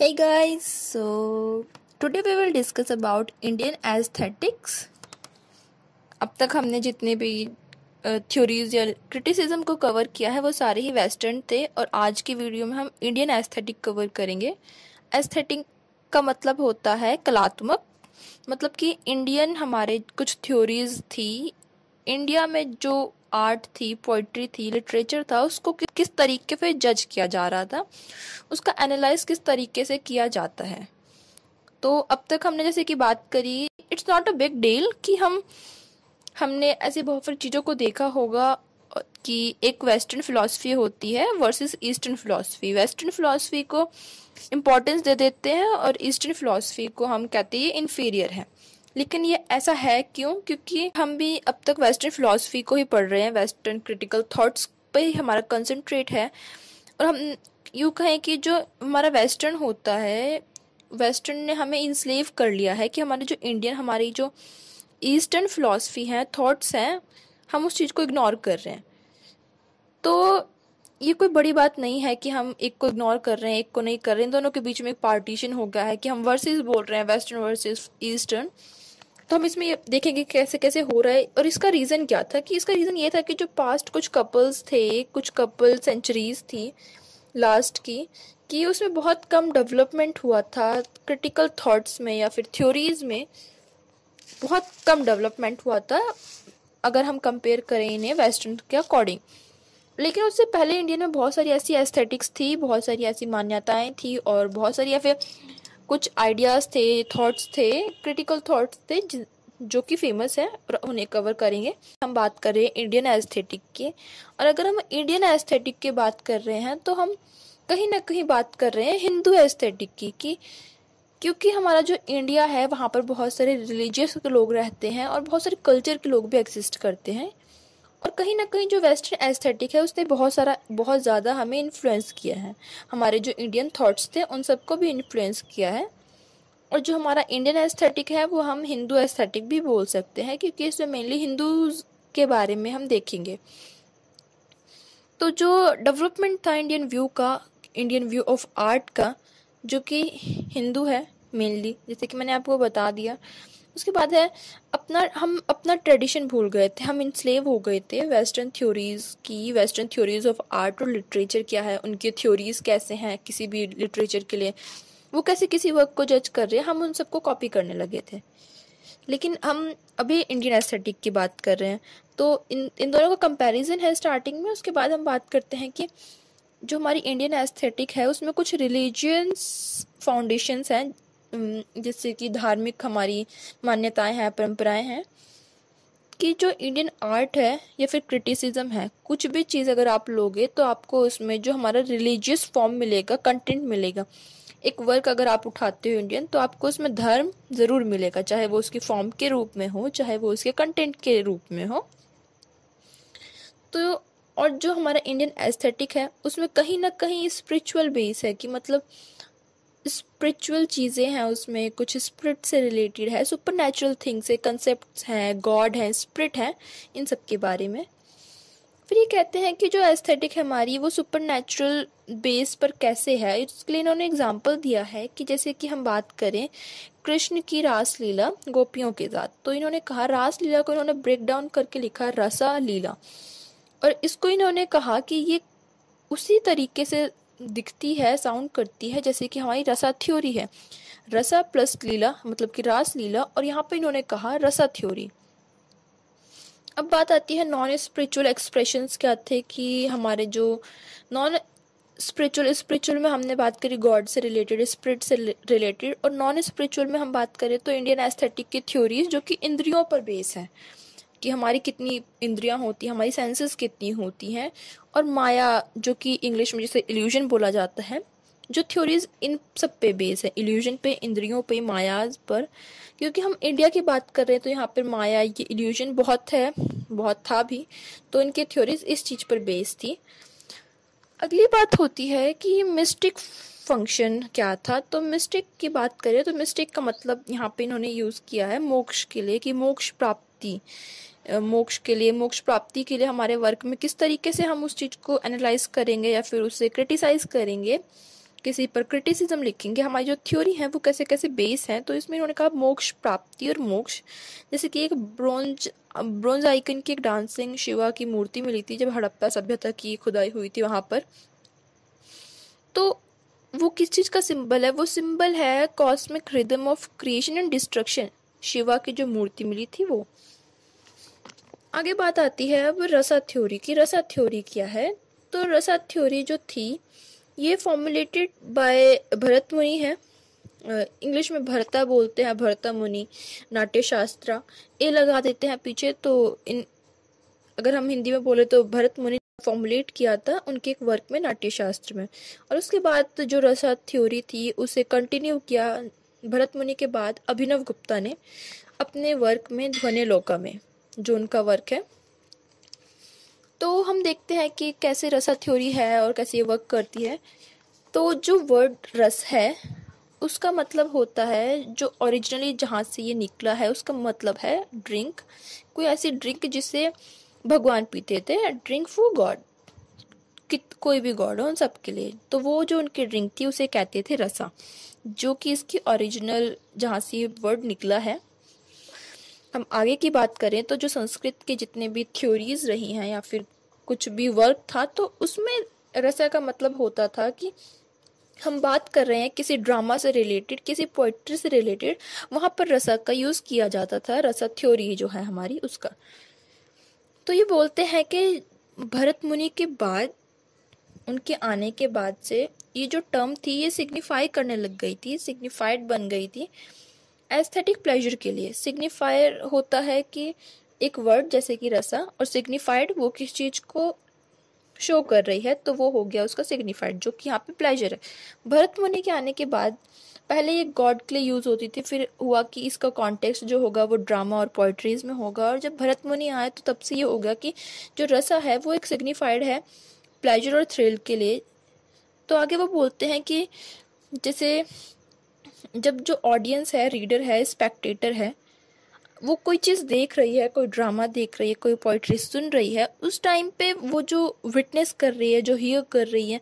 hey guys so today we will discuss about indian aesthetics अब तक हमने जितने भी थ्योरीज या क्रिटिसिज्म को कवर किया है वो सारे ही वेस्टर्न थे और आज की वीडियो में हम इंडियन एस्थेटिक कवर करेंगे एस्थेटिक का मतलब होता है कलात्मक मतलब कि इंडियन हमारे कुछ थ्योरीज थी इंडिया में जो आर्ट थी पोइट्री थी लिटरेचर था उसको कि, किस तरीके पे जज किया जा रहा था उसका एनालाइज किस तरीके से किया जाता है तो अब तक हमने जैसे कि बात करी it's not a big deal कि हम हमने ऐसी बहुत सारी चीज़ों को देखा होगा कि एक वेस्टर्न फिलॉसफी होती है versus eastern philosophy western philosophy को इम्पोर्टेंस दे देते हैं और ईस्टर्न फिलॉसफी को हम कहते हैं इन्फीरियर है लेकिन ये ऐसा है क्यों क्योंकि हम भी अब तक वेस्टर्न फिलोसफी को ही पढ़ रहे हैं वेस्टर्न क्रिटिकल थाट्स पर ही हमारा कंसनट्रेट है और हम यूँ कहें कि जो हमारा वेस्टर्न होता है वेस्टर्न ने हमें इंस्लेव कर लिया है कि हमारे जो इंडियन हमारी जो ईस्टर्न फिलोसफी हैं थॉट्स हैं हम उस चीज़ को इग्नोर कर रहे हैं तो ये कोई बड़ी बात नहीं है कि हम एक को इग्नोर कर रहे हैं एक को नहीं कर रहे हैं दोनों के बीच में एक पार्टीशन हो गया है कि हम वर्सेस बोल रहे हैं वेस्टर्न वर्सेस ईस्टर्न तो हम इसमें देखेंगे कैसे कैसे हो रहा है और इसका रीज़न क्या था कि इसका रीज़न ये था कि जो पास्ट कुछ कपल्स थे कुछ कपल सेंचुरीज थी लास्ट की कि उसमें बहुत कम डेवलपमेंट हुआ था क्रिटिकल थॉट्स में या फिर थ्योरीज में बहुत कम डेवलपमेंट हुआ था अगर हम कंपेयर करें इन्हें वेस्टर्न के अकॉर्डिंग लेकिन उससे पहले इंडियन में बहुत सारी ऐसी एस्थेटिक्स थी बहुत सारी ऐसी मान्यताएं थी और बहुत सारी या फिर कुछ आइडियाज़ थे थॉट्स थे क्रिटिकल थॉट्स थे जो कि फेमस है और उन्हें कवर करेंगे हम बात कर रहे हैं इंडियन एस्थेटिक की और अगर हम इंडियन एस्थेटिक की बात कर रहे हैं तो हम कहीं ना कहीं बात कर रहे हैं हिंदू एस्थेटिक की कि क्योंकि हमारा जो इंडिया है वहाँ पर बहुत सारे रिलीजियस लोग रहते हैं और बहुत सारे कल्चर के लोग भी एग्जिस्ट करते हैं और कहीं ना कहीं जो वेस्टर्न एस्थेटिक है उसने बहुत सारा बहुत ज़्यादा हमें इन्फ्लुएंस किया है हमारे जो इंडियन थॉट्स थे उन सबको भी इन्फ्लुएंस किया है और जो हमारा इंडियन एस्थेटिक है वो हम हिंदू एस्थेटिक भी बोल सकते हैं क्योंकि इसमें मेनली हिंदू के बारे में हम देखेंगे तो जो डेवलपमेंट था इंडियन व्यू का इंडियन व्यू ऑफ आर्ट का जो कि हिंदू है मेनली जैसे कि मैंने आपको बता दिया उसके बाद है अपना हम अपना ट्रेडिशन भूल गए थे हम इंस्लेव हो गए थे वेस्टर्न थ्योरीज़ की वेस्टर्न थ्योरीज़ ऑफ आर्ट और लिटरेचर क्या है उनकी थ्योरीज़ कैसे हैं किसी भी लिटरेचर के लिए वो कैसे किसी वर्क को जज कर रहे हैं हम उन सबको कॉपी करने लगे थे लेकिन हम अभी इंडियन एस्थेटिक की बात कर रहे हैं तो इन इन दोनों का कंपैरिजन है स्टार्टिंग में उसके बाद हम बात करते हैं कि जो हमारी इंडियन एस्थेटिक है उसमें कुछ रिलीजियस फाउंडेशंस हैं जैसे कि धार्मिक हमारी मान्यताएं हैं परंपराएं हैं कि जो इंडियन आर्ट है या फिर क्रिटिसिज्म है कुछ भी चीज़ अगर आप लोगे तो आपको उसमें जो हमारा रिलीजियस फॉर्म मिलेगा कंटेंट मिलेगा एक वर्क अगर आप उठाते हो इंडियन तो आपको उसमें धर्म ज़रूर मिलेगा चाहे वो उसके फॉर्म के रूप में हो चाहे वो उसके कंटेंट के रूप में हो तो और जो हमारा इंडियन एस्थेटिक है उसमें कहीं ना कहीं स्पिरिचुअल बेस है कि मतलब स्पिरिचुअल चीज़ें हैं उसमें कुछ स्पिरिट से रिलेटेड है सुपर नेचुरल थिंग्स है कंसेप्ट हैं गॉड हैं स्पिरिट हैं इन सब के बारे में फिर ये कहते हैं कि जो एस्थेटिक है हमारी वो सुपर नेचुरल बेस पर कैसे है उसके लिए इन्होंने एग्जाम्पल दिया है कि जैसे कि हम बात करें कृष्ण की रास लीला गोपियों के साथ तो इन्होंने कहा रास लीला को इन्होंने ब्रेक डाउन करके लिखा रसा लीला और इसको इन्होंने कहा कि ये उसी तरीके से दिखती है साउंड करती है जैसे कि हमारी रसा थ्योरी है रसा प्लस लीला मतलब कि रास लीला और यहाँ पे इन्होंने कहा रसा थ्योरी अब बात आती है नॉन स्पिरिचुअल एक्सप्रेशंस क्या थे कि हमारे जो नॉन स्पिरिचुअल स्पिरिचुअल में हमने बात करी गॉड से रिलेटेड स्पिरिट से रिलेटेड और नॉन स्पिरिचुअल में हम बात करें तो इंडियन एस्थेटिक की थ्योरीज जो कि इंद्रियों पर बेस है कि हमारी कितनी इंद्रियां होती हैं हमारी सेंसेस कितनी होती हैं और माया जो कि इंग्लिश में जैसे इल्यूजन बोला जाता है जो थ्योरीज इन सब पे बेस है इल्यूजन पे इंद्रियों पे मायाज पर क्योंकि हम इंडिया की बात कर रहे हैं तो यहाँ पर माया ये इल्यूजन बहुत है बहुत था भी तो इनके थ्योरीज इस चीज़ पर बेस थी अगली बात होती है कि मिस्टिक फंक्शन क्या था तो मिस्टिक की बात करें तो मिस्टिक का मतलब यहाँ पे इन्होंने यूज़ किया है मोक्ष के लिए कि मोक्ष प्राप्ति मोक्ष के लिए मोक्ष प्राप्ति के लिए हमारे वर्क में किस तरीके से हम उस चीज़ को एनालाइज करेंगे या फिर उसे क्रिटिसाइज करेंगे किसी पर क्रिटिसिज्म लिखेंगे हमारी जो थ्योरी है वो कैसे कैसे बेस है तो इसमें उन्होंने कहा मोक्ष प्राप्ति और मोक्ष जैसे कि एक ब्रोंज ब्रोंज आइकन की एक डांसिंग शिवा की मूर्ति मिली थी जब हड़प्पा सभ्यता की खुदाई हुई थी वहां पर तो वो किस चीज़ का सिंबल है वो सिंबल है cosmic rhythm of creation and destruction Shiva की जो मूर्ति मिली थी वो आगे बात आती है अब रसा थ्योरी की रसा थ्योरी क्या है तो रसा थ्योरी जो थी ये फॉर्मुलेटेड बाय भरत मुनि है इंग्लिश में भरता बोलते हैं भरता मुनि नाट्य शास्त्र ए लगा देते हैं पीछे तो इन अगर हम हिंदी में बोले तो भरत मुनि फॉर्मुलेट किया था उनके एक वर्क में नाट्यशास्त्र में और उसके बाद जो रसा थ्योरी थी उसे कंटिन्यू किया भरत मुनि के बाद अभिनव गुप्ता ने अपने वर्क में ध्वनि लोका में जो उनका वर्क है तो हम देखते हैं कि कैसे रसा थ्योरी है और कैसे ये वर्क करती है तो जो वर्ड रस है उसका मतलब होता है जो ओरिजिनली जहाँ से ये निकला है उसका मतलब है ड्रिंक कोई ऐसी ड्रिंक जिसे भगवान पीते थे ड्रिंक फॉर गॉड कोई भी गॉड हो उन सबके लिए तो वो जो उनकी ड्रिंक थी उसे कहते थे रसा जो कि इसकी ओरिजिनल जहाँ से ये वर्ड निकला है हम आगे की बात करें तो जो संस्कृत के जितने भी थ्योरीज रही हैं या फिर कुछ भी वर्क था तो उसमें रसा का मतलब होता था कि हम बात कर रहे हैं किसी ड्रामा से रिलेटेड किसी पोइट्री से रिलेटेड वहाँ पर रसा का यूज़ किया जाता था रसा थ्योरी जो है हमारी उसका तो ये बोलते हैं कि भरत मुनि के बाद उनके आने के बाद से ये जो टर्म थी ये सिग्निफाई करने लग गई थी सिग्निफाइड बन गई थी एस्थेटिक प्लेजर के लिए सिग्निफायर होता है कि एक वर्ड जैसे कि रसा और सिग्निफाइड वो किस चीज़ को शो कर रही है तो वो हो गया उसका सिग्निफाइड जो कि यहाँ पे प्लेजर है भरत मुनि के आने के बाद पहले ये गॉड के लिए यूज़ होती थी फिर हुआ कि इसका कॉन्टेक्स्ट जो होगा वो ड्रामा और पोइट्रीज में होगा और जब भरत मुनि आए तो तब से ये हो गया कि जो रसा है वो एक सिग्निफाइड है प्लेजर और थ्रिल के लिए तो आगे वो बोलते हैं कि जैसे जब जो ऑडियंस है रीडर है स्पेक्टेटर है वो कोई चीज़ देख रही है कोई ड्रामा देख रही है कोई पोइट्री सुन रही है उस टाइम पे वो जो विटनेस कर रही है जो हियर कर रही है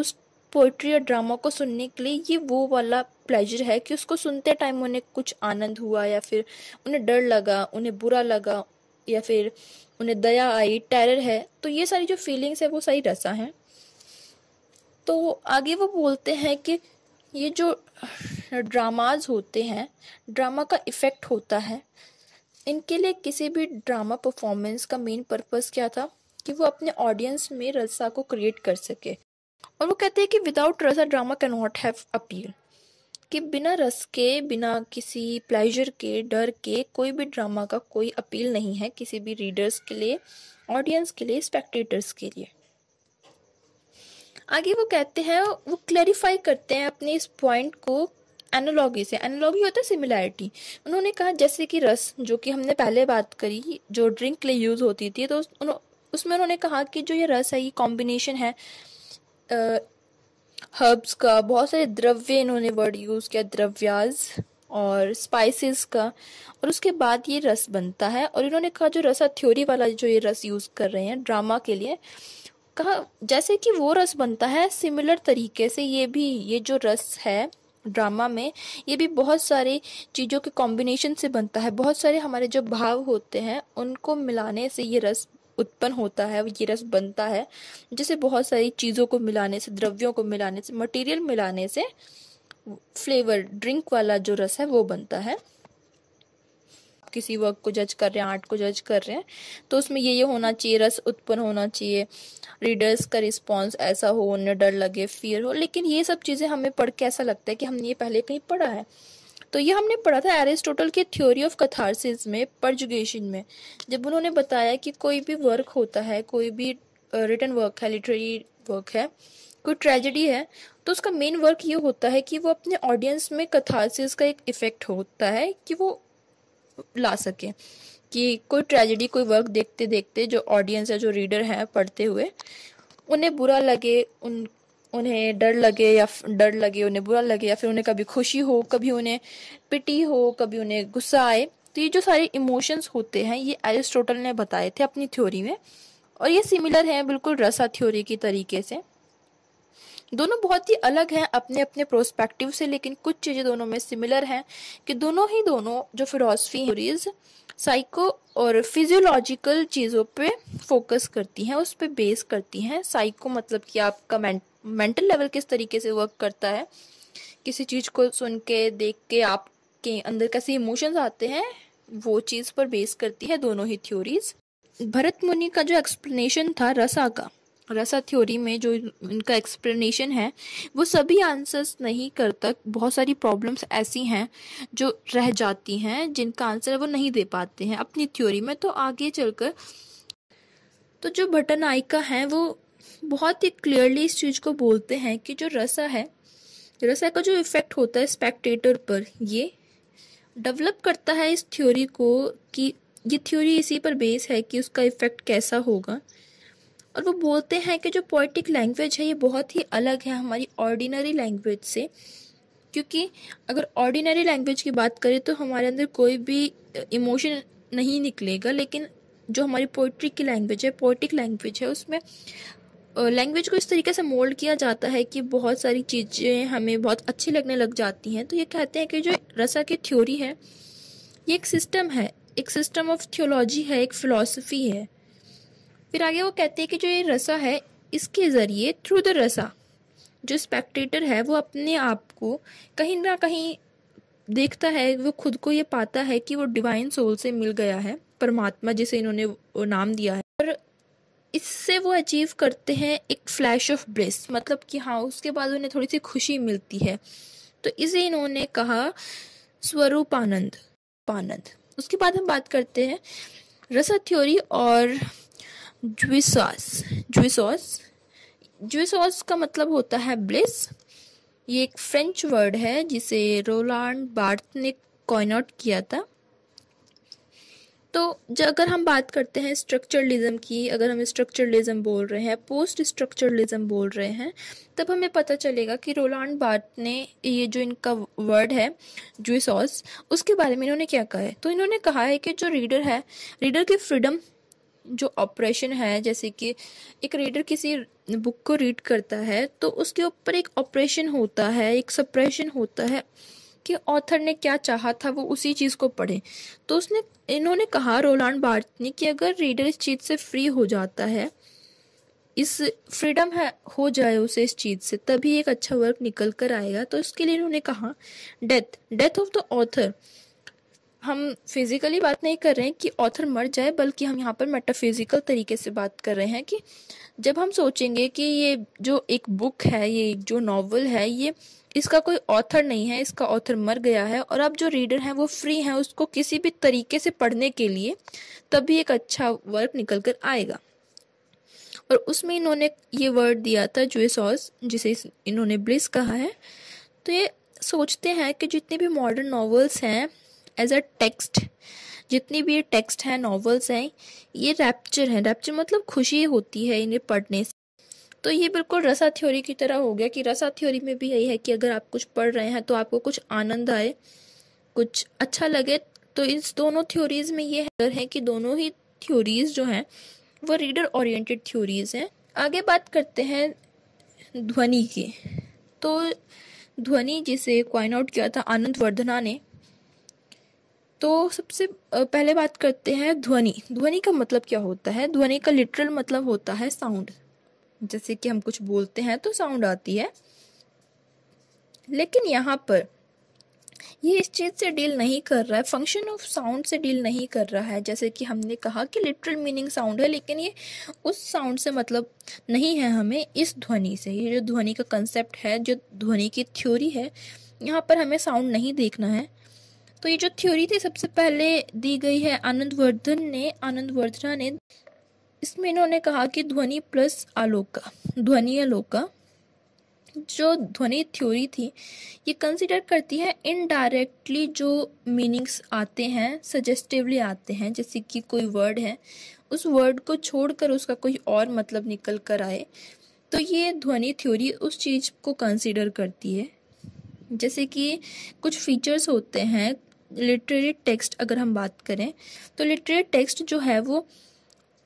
उस पोइट्री या ड्रामा को सुनने के लिए ये वो वाला प्लेजर है कि उसको सुनते टाइम उन्हें कुछ आनंद हुआ या फिर उन्हें डर लगा उन्हें बुरा लगा या फिर उन्हें दया आई टेरर है तो ये सारी जो फीलिंग्स है वो सारी रसा हैं तो आगे वो बोलते हैं कि ये जो ड्रामाज होते हैं ड्रामा का इफ़ेक्ट होता है इनके लिए किसी भी ड्रामा परफॉर्मेंस का मेन पर्पस क्या था कि वो अपने ऑडियंस में रसा को क्रिएट कर सके और वो कहते हैं कि without rasa drama can not have appeal कि बिना रस के बिना किसी प्लेजर के डर के कोई भी ड्रामा का कोई अपील नहीं है किसी भी रीडर्स के लिए ऑडियंस के लिए स्पेक्टेटर्स के लिए आगे वो कहते हैं वो क्लैरिफाई करते हैं अपने इस पॉइंट को एनोलॉगी से एनोलॉगी होता है सिमिलैरिटी उन्होंने कहा जैसे कि रस जो कि हमने पहले बात करी जो ड्रिंक के लिए यूज़ होती थी तो उसमें उन्होंने कहा कि जो ये रस है ये कॉम्बिनेशन है हर्ब्स का बहुत सारे द्रव्य इन्होंने वर्ड यूज़ किया द्रव्याज और स्पाइसेस का और उसके बाद ये रस बनता है और इन्होंने कहा जो रसा थ्योरी वाला जो ये रस यूज़ कर रहे हैं ड्रामा के लिए कहा जैसे कि वो रस बनता है सिमिलर तरीके से ये भी ये जो रस है ड्रामा में ये भी बहुत सारी चीज़ों के कॉम्बिनेशन से बनता है बहुत सारे हमारे जो भाव होते हैं उनको मिलाने से ये रस उत्पन्न होता है ये रस बनता है जिसे बहुत सारी चीज़ों को मिलाने से द्रव्यों को मिलाने से मटेरियल मिलाने से फ्लेवर ड्रिंक वाला जो रस है वो बनता है किसी वर्क को जज कर रहे हैं आर्ट को जज कर रहे हैं तो उसमें ये ये होना चाहिए रस उत्पन्न होना चाहिए रीडर्स का रिस्पॉन्स ऐसा हो उन्हें डर लगे फियर हो लेकिन ये सब चीज़ें हमें पढ़ के ऐसा लगता है कि हमने ये पहले कहीं पढ़ा है तो ये हमने पढ़ा था एरिस्टोटल के थ्योरी ऑफ कथारसिस में परजुगेशन में जब उन्होंने बताया कि कोई भी वर्क होता है कोई भी रिटर्न वर्क है लिटरेरी वर्क है कोई ट्रेजेडी है तो उसका मेन वर्क ये होता है कि वो अपने ऑडियंस में कथारसिस का एक इफेक्ट होता है कि वो ला सके कि कोई ट्रेजेडी कोई वर्क देखते देखते जो ऑडियंस है जो रीडर है पढ़ते हुए उन्हें बुरा लगे उन उन्हें डर लगे या डर लगे उन्हें बुरा लगे या फिर उन्हें कभी खुशी हो कभी उन्हें पिटी हो कभी उन्हें गुस्सा आए तो ये जो सारे इमोशंस होते हैं ये एरिस्टोटल ने बताए थे अपनी थ्योरी में और ये सिमिलर हैं बिल्कुल रसा थ्योरी की तरीके से दोनों बहुत ही अलग हैं अपने अपने प्रोस्पेक्टिव से लेकिन कुछ चीज़ें दोनों में सिमिलर हैं कि दोनों ही दोनों जो फिलोसफी थ्योरीज साइको और फिजियोलॉजिकल चीज़ों पे फोकस करती हैं उस पर बेस करती हैं साइको मतलब कि आपका मेंटल लेवल किस तरीके से वर्क करता है किसी चीज़ को सुन के देख के आपके अंदर कैसे इमोशंस आते हैं वो चीज़ पर बेस करती है दोनों ही थ्योरीज भरत मुनि का जो एक्सप्लेनेशन था रसा का रसा थ्योरी में जो इनका एक्सप्लेनेशन है वो सभी आंसर्स नहीं करता बहुत सारी प्रॉब्लम्स ऐसी हैं जो रह जाती हैं जिनका आंसर वो नहीं दे पाते हैं अपनी थ्योरी में तो आगे चलकर तो जो बटन भटनायिका हैं वो बहुत ही क्लियरली इस चीज़ को बोलते हैं कि जो रसा है रसा का जो इफेक्ट होता है स्पेक्टेटर पर ये डेवलप करता है इस थ्योरी को कि ये थ्योरी इसी पर बेस है कि उसका इफेक्ट कैसा होगा और वो बोलते हैं कि जो पोइटिक लैंग्वेज है ये बहुत ही अलग है हमारी ऑर्डिनरी लैंग्वेज से क्योंकि अगर ऑर्डिनरी लैंग्वेज की बात करें तो हमारे अंदर कोई भी इमोशन नहीं निकलेगा लेकिन जो हमारी पोइट्री की लैंग्वेज है पोइटिक लैंग्वेज है उसमें लैंग्वेज को इस तरीके से मोल्ड किया जाता है कि बहुत सारी चीज़ें हमें बहुत अच्छी लगने लग जाती हैं तो ये कहते हैं कि जो रसा की थ्योरी है ये एक सिस्टम है एक सिस्टम ऑफ थियोलॉजी है एक फिलोसफी है फिर आगे वो कहते हैं कि जो ये रसा है इसके ज़रिए थ्रू द रसा जो स्पेक्टेटर है वो अपने आप को कहीं ना कहीं देखता है वो खुद को ये पाता है कि वो डिवाइन सोल से मिल गया है परमात्मा जिसे इन्होंने वो नाम दिया है और इससे वो अचीव करते हैं एक फ्लैश ऑफ ब्लिस मतलब कि हाँ उसके बाद उन्हें थोड़ी सी खुशी मिलती है तो इसे इन्होंने कहा स्वरूपानंद पानंद उसके बाद हम बात करते हैं रसा थ्योरी और जुइसॉस जुइसॉस जुइसॉस का मतलब होता है ब्लिस ये एक फ्रेंच वर्ड है जिसे रोलांड बार्थ ने कॉइन आउट किया था तो अगर हम बात करते हैं स्ट्रक्चरलिज्म की अगर हम स्ट्रक्चरलिज्म बोल रहे हैं पोस्ट स्ट्रक्चरलिज्म बोल रहे हैं तब हमें पता चलेगा कि रोलांड बार्ट ने ये जो इनका वर्ड है जुसॉस उसके बारे में इन्होंने क्या कहा है तो इन्होंने कहा है कि जो रीडर है रीडर की फ्रीडम जो ऑपरेशन है जैसे कि एक रीडर किसी बुक को रीड करता है तो उसके ऊपर एक ऑपरेशन होता है एक सप्रेशन होता है कि ऑथर ने क्या चाहा था वो उसी चीज़ को पढ़े तो उसने इन्होंने कहा रोलांड बार्थ ने कि अगर रीडर इस चीज़ से फ्री हो जाता है इस फ्रीडम है हो जाए उसे इस चीज़ से तभी एक अच्छा वर्क निकल कर आएगा तो उसके लिए इन्होंने कहा death death of the author हम फिज़िकली बात नहीं कर रहे हैं कि ऑथर मर जाए बल्कि हम यहाँ पर मेटाफिज़िकल तरीके से बात कर रहे हैं कि जब हम सोचेंगे कि ये जो एक बुक है ये जो नावल है ये इसका कोई ऑथर नहीं है इसका ऑथर मर गया है और अब जो रीडर हैं वो फ्री हैं उसको किसी भी तरीके से पढ़ने के लिए तभी एक अच्छा वर्क निकल कर आएगा और उसमें इन्होंने ये वर्ड दिया था जुएसॉस जिसे इन्होंने ब्लिस कहा है तो ये सोचते हैं कि जितने भी मॉडर्न नावल्स हैं एज अ टेक्स्ट जितनी भी ये टेक्स्ट हैं नॉवेल्स हैं ये रैप्चर हैं रैप्चर मतलब खुशी होती है इन्हें पढ़ने से तो ये बिल्कुल रसा थ्योरी की तरह हो गया कि रसा थ्योरी में भी यही है कि अगर आप कुछ पढ़ रहे हैं तो आपको कुछ आनंद आए कुछ अच्छा लगे तो इस दोनों थ्योरीज में ये है कि दोनों ही थ्योरीज जो हैं वो रीडर ओरिएंटेड थ्योरीज हैं आगे बात करते हैं ध्वनि की तो ध्वनि जिसे क्वाइन आउट किया था आनंद वर्धना ने तो सबसे पहले बात करते हैं ध्वनि ध्वनि का मतलब क्या होता है ध्वनि का लिटरल मतलब होता है साउंड जैसे कि हम कुछ बोलते हैं तो साउंड आती है लेकिन यहाँ पर ये इस चीज़ से डील नहीं कर रहा है फंक्शन ऑफ साउंड से डील नहीं कर रहा है जैसे कि हमने कहा कि लिटरल मीनिंग साउंड है लेकिन ये उस साउंड से मतलब नहीं है हमें इस ध्वनि से ये जो ध्वनि का कंसेप्ट है जो ध्वनि की थ्योरी है यहाँ पर हमें साउंड नहीं देखना है तो ये जो थ्योरी थी सबसे पहले दी गई है आनंद वर्धन ने आनंद वर्धना ने इसमें इन्होंने कहा कि ध्वनि प्लस आलोक का ध्वनि आलोक का जो ध्वनि थ्योरी थी ये कंसिडर करती है इनडायरेक्टली जो मीनिंग्स आते हैं सजेस्टिवली आते हैं जैसे कि कोई वर्ड है उस वर्ड को छोड़कर उसका कोई और मतलब निकल कर आए तो ये ध्वनि थ्योरी उस चीज़ को कंसिडर करती है जैसे कि कुछ फीचर्स होते हैं लिटरेरी टेक्स्ट अगर हम बात करें तो लिटरेरी टेक्स्ट जो है वो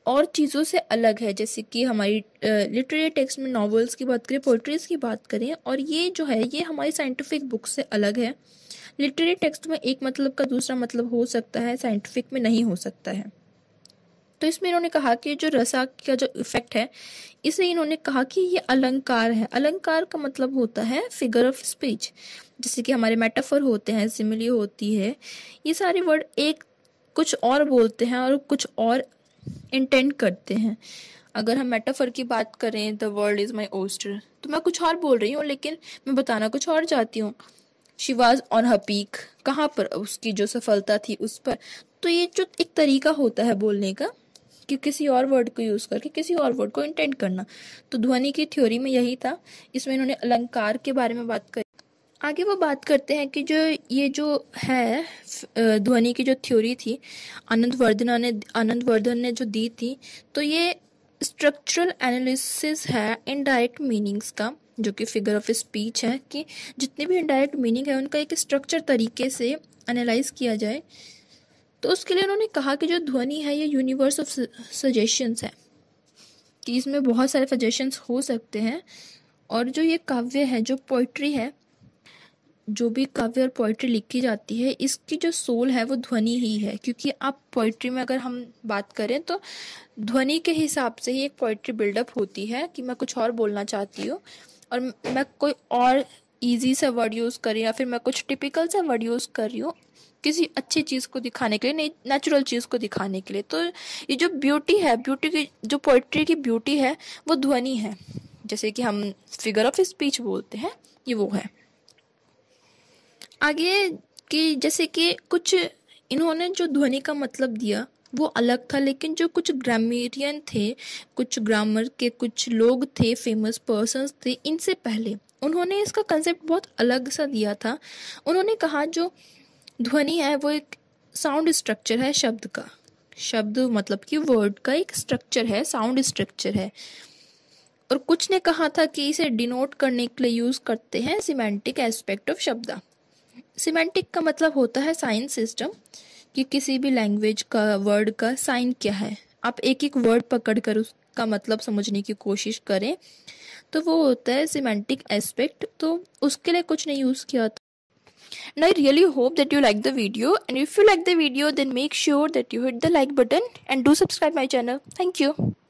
और चीज़ों से अलग है जैसे कि हमारी लिटरेरी टेक्स्ट में नॉवेल्स की बात करें पोइट्रीज़ की बात करें और ये जो है ये हमारी साइंटिफिक बुक से अलग है लिटरेरी टेक्स्ट में एक मतलब का दूसरा मतलब हो सकता है साइंटिफिक में नहीं हो सकता है तो इसमें इन्होंने कहा कि जो रसा का जो इफेक्ट है इसे इन्होंने कहा कि ये अलंकार है अलंकार का मतलब होता है फिगर ऑफ स्पीच जैसे कि हमारे मेटाफर होते हैं सिमिली होती है ये सारे वर्ड एक कुछ और बोलते हैं और कुछ और इंटेंड करते हैं अगर हम मेटाफर की बात करें the world is my oyster तो मैं कुछ और बोल रही हूँ लेकिन मैं बताना कुछ और चाहती हूँ शिवाज ऑन हपीक कहाँ पर उसकी जो सफलता थी उस पर तो ये जो एक तरीका होता है बोलने का कि किसी और वर्ड को यूज़ करके किसी और वर्ड को इंटेंट करना तो ध्वनि की थ्योरी में यही था इसमें इन्होंने अलंकार के बारे में बात करी आगे वो बात करते हैं कि जो ये जो है ध्वनि की जो थ्योरी थी आनंद वर्धना ने आनंद वर्धन ने जो दी थी तो ये स्ट्रक्चरल एनालिसिस है इनडायरेक्ट मीनिंग्स का जो कि फिगर ऑफ स्पीच है कि जितने भी इनडायरेक्ट मीनिंग है उनका एक स्ट्रक्चर तरीके से एनालाइज किया जाए तो उसके लिए उन्होंने कहा कि जो ध्वनि है ये यूनिवर्स ऑफ सजेशंस है कि इसमें बहुत सारे सजेशंस हो सकते हैं और जो ये काव्य है जो पोइट्री है जो भी काव्य और पोइट्री लिखी जाती है इसकी जो सोल है वो ध्वनि ही है क्योंकि आप पोइट्री में अगर हम बात करें तो ध्वनि के हिसाब से ही एक पोइट्री बिल्डअप होती है कि मैं कुछ और बोलना चाहती हूँ और मैं कोई और ईजी सा वर्ड यूज़ करें या फिर मैं कुछ टिपिकल सा वर्ड यूज़ कर रही हूँ किसी अच्छी चीज़ को दिखाने के लिए नेचुरल चीज़ को दिखाने के लिए तो ये जो ब्यूटी है ब्यूटी की जो पोइट्री की ब्यूटी है वो ध्वनि है जैसे कि हम फिगर ऑफ स्पीच बोलते हैं ये वो है आगे कि जैसे कि कुछ इन्होंने जो ध्वनि का मतलब दिया वो अलग था लेकिन जो कुछ ग्रामेरियन थे कुछ ग्रामर के कुछ लोग थे फेमस पर्सन थे इनसे पहले उन्होंने इसका कंसेप्ट बहुत अलग सा दिया था उन्होंने कहा जो ध्वनि है वो एक साउंड स्ट्रक्चर है शब्द का शब्द मतलब कि वर्ड का एक स्ट्रक्चर है साउंड स्ट्रक्चर है और कुछ ने कहा था कि इसे डिनोट करने के लिए यूज़ करते हैं सिमेंटिक एस्पेक्ट ऑफ शब्द सिमेंटिक का मतलब होता है साइन सिस्टम कि किसी भी लैंग्वेज का वर्ड का साइन क्या है आप एक एक वर्ड पकड़ कर उसका मतलब समझने की कोशिश करें तो वो होता है सिमेंटिक एस्पेक्ट तो उसके लिए कुछ नहीं यूज़ किया था And I really hope that you like the video. And if you like the video, then make sure that you hit the like button and do subscribe my channel. Thank you.